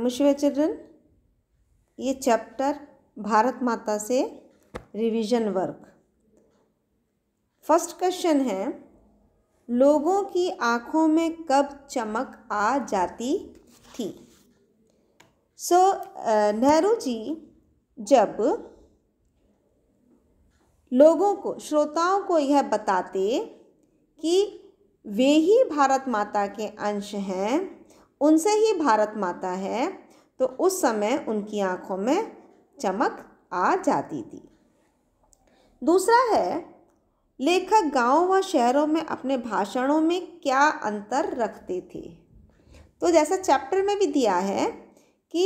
नमस्वे children ये chapter Bharat Mata से revision work first question है लोगों की आँखों में कब चमक आ जाती थी सो so, नेहरू जी जब लोगों को श्रोताओं को यह बताते कि वे ही भारत माता के अंश हैं उनसे ही भारत माता है तो उस समय उनकी आँखों में चमक आ जाती थी दूसरा है लेखक गांव व शहरों में अपने भाषणों में क्या अंतर रखते थे तो जैसा चैप्टर में भी दिया है कि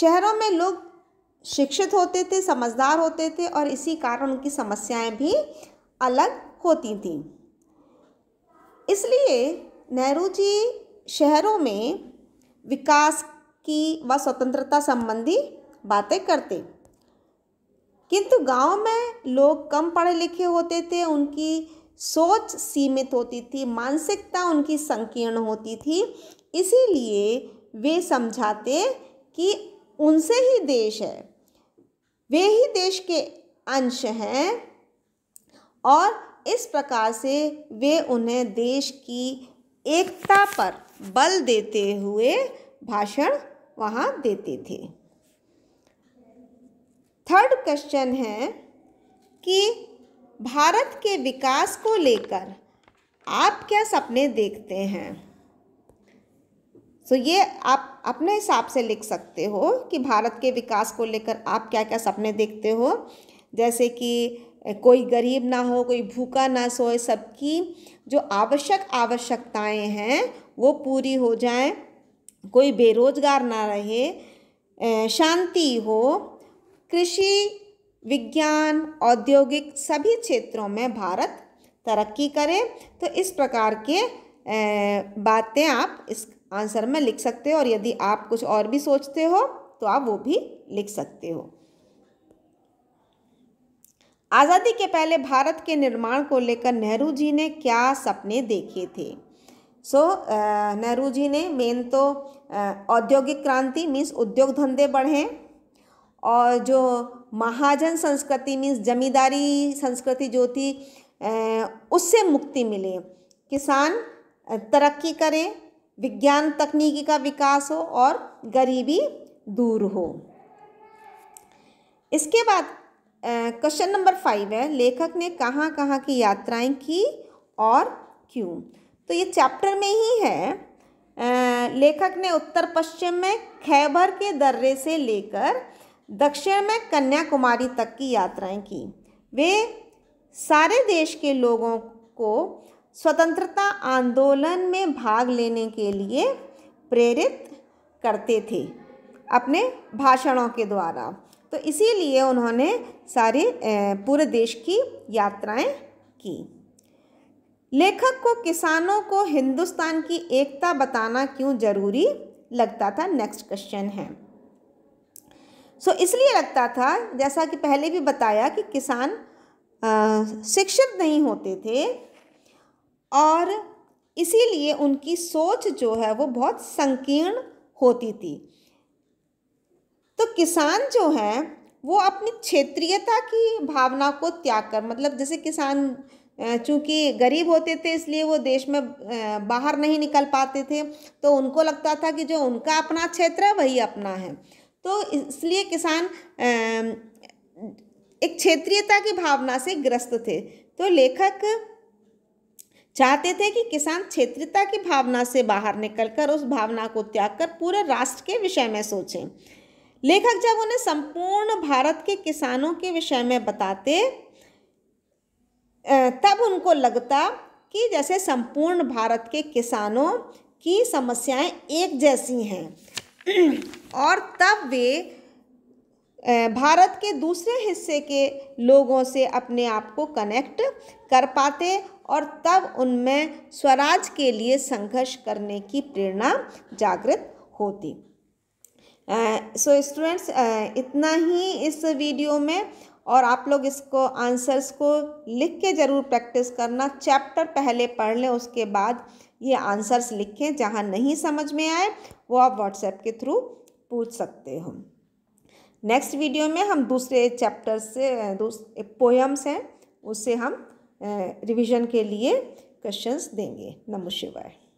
शहरों में लोग शिक्षित होते थे समझदार होते थे और इसी कारण उनकी समस्याएं भी अलग होती थीं इसलिए नेहरू जी शहरों में विकास की व स्वतंत्रता संबंधी बातें करते किंतु गांव में लोग कम पढ़े लिखे होते थे उनकी सोच सीमित होती थी मानसिकता उनकी संकीर्ण होती थी इसीलिए वे समझाते कि उनसे ही देश है वे ही देश के अंश हैं और इस प्रकार से वे उन्हें देश की एकता पर बल देते हुए भाषण वहाँ देते थे थर्ड क्वेश्चन है कि भारत के विकास को लेकर आप क्या सपने देखते हैं सो so ये आप अपने हिसाब से लिख सकते हो कि भारत के विकास को लेकर आप क्या क्या सपने देखते हो जैसे कि कोई गरीब ना हो कोई भूखा ना सोए सबकी जो आवश्यक आवश्यकताएं हैं वो पूरी हो जाए कोई बेरोजगार ना रहे शांति हो कृषि विज्ञान औद्योगिक सभी क्षेत्रों में भारत तरक्की करे तो इस प्रकार के बातें आप इस आंसर में लिख सकते हो और यदि आप कुछ और भी सोचते हो तो आप वो भी लिख सकते हो आज़ादी के पहले भारत के निर्माण को लेकर नेहरू जी ने क्या सपने देखे थे सो so, नेहरू जी ने मेन तो औद्योगिक क्रांति मीन्स उद्योग धंधे बढ़ें और जो महाजन संस्कृति मीन्स जमींदारी संस्कृति जो थी उससे मुक्ति मिले किसान तरक्की करें विज्ञान तकनीकी का विकास हो और गरीबी दूर हो इसके बाद क्वेश्चन नंबर फाइव है लेखक ने कहाँ कहाँ की यात्राएं की और क्यों तो ये चैप्टर में ही है आ, लेखक ने उत्तर पश्चिम में खैबर के दर्रे से लेकर दक्षिण में कन्याकुमारी तक की यात्राएं की वे सारे देश के लोगों को स्वतंत्रता आंदोलन में भाग लेने के लिए प्रेरित करते थे अपने भाषणों के द्वारा तो इसीलिए उन्होंने सारे पूरे देश की यात्राएं की लेखक को किसानों को हिंदुस्तान की एकता बताना क्यों जरूरी लगता था नेक्स्ट क्वेश्चन है सो so, इसलिए लगता था जैसा कि पहले भी बताया कि किसान शिक्षित नहीं होते थे और इसीलिए उनकी सोच जो है वो बहुत संकीर्ण होती थी तो किसान जो है वो अपनी क्षेत्रीयता की भावना को त्याग कर मतलब जैसे किसान चूँकि गरीब होते थे इसलिए वो देश में बाहर नहीं निकल पाते थे तो उनको लगता था कि जो उनका अपना क्षेत्र है वही अपना है तो इसलिए किसान एक क्षेत्रीयता की भावना से ग्रस्त थे तो लेखक चाहते थे कि किसान क्षेत्रीयता की भावना से बाहर निकलकर उस भावना को त्याग कर पूरे राष्ट्र के विषय में सोचें लेखक जब उन्हें संपूर्ण भारत के किसानों के विषय में बताते तब उनको लगता कि जैसे संपूर्ण भारत के किसानों की समस्याएं एक जैसी हैं और तब वे भारत के दूसरे हिस्से के लोगों से अपने आप को कनेक्ट कर पाते और तब उनमें स्वराज के लिए संघर्ष करने की प्रेरणा जागृत होती सो स्टूडेंट्स इतना ही इस वीडियो में और आप लोग इसको आंसर्स को लिख के ज़रूर प्रैक्टिस करना चैप्टर पहले पढ़ लें उसके बाद ये आंसर्स लिखें जहाँ नहीं समझ में आए वो आप व्हाट्सएप के थ्रू पूछ सकते हो नेक्स्ट वीडियो में हम दूसरे चैप्टर से दूसरे पोएम्स हैं उससे हम रिवीजन के लिए क्वेश्चंस देंगे नमो शिवाय